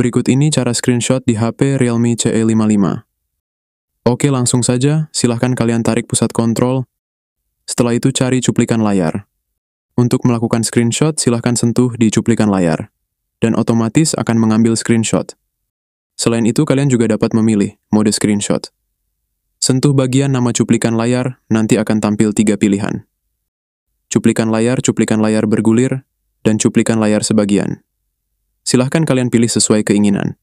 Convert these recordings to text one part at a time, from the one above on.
Berikut ini cara screenshot di HP Realme CE55. Oke langsung saja, silahkan kalian tarik pusat kontrol. Setelah itu cari cuplikan layar. Untuk melakukan screenshot, silahkan sentuh di cuplikan layar. Dan otomatis akan mengambil screenshot. Selain itu, kalian juga dapat memilih mode screenshot. Sentuh bagian nama cuplikan layar, nanti akan tampil tiga pilihan. Cuplikan layar, cuplikan layar bergulir, dan cuplikan layar sebagian. Silahkan kalian pilih sesuai keinginan.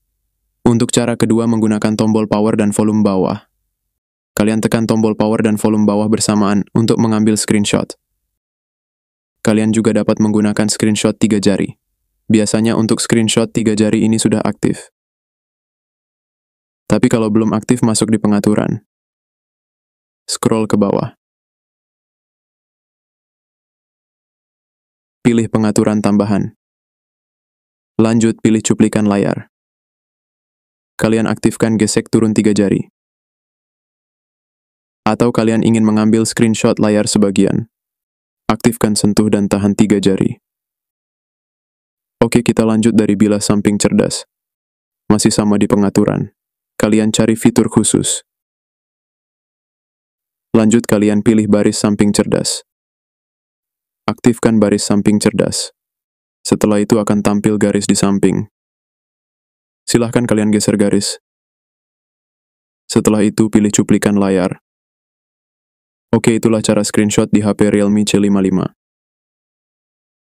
Untuk cara kedua menggunakan tombol power dan volume bawah. Kalian tekan tombol power dan volume bawah bersamaan untuk mengambil screenshot. Kalian juga dapat menggunakan screenshot tiga jari. Biasanya untuk screenshot tiga jari ini sudah aktif. Tapi kalau belum aktif masuk di pengaturan. Scroll ke bawah. Pilih pengaturan tambahan. Lanjut pilih cuplikan layar. Kalian aktifkan gesek turun tiga jari. Atau kalian ingin mengambil screenshot layar sebagian. Aktifkan sentuh dan tahan tiga jari. Oke, kita lanjut dari bilas samping cerdas. Masih sama di pengaturan. Kalian cari fitur khusus. Lanjut kalian pilih baris samping cerdas. Aktifkan baris samping cerdas. Setelah itu akan tampil garis di samping. Silahkan kalian geser garis. Setelah itu pilih cuplikan layar. Oke, itulah cara screenshot di HP Realme C55.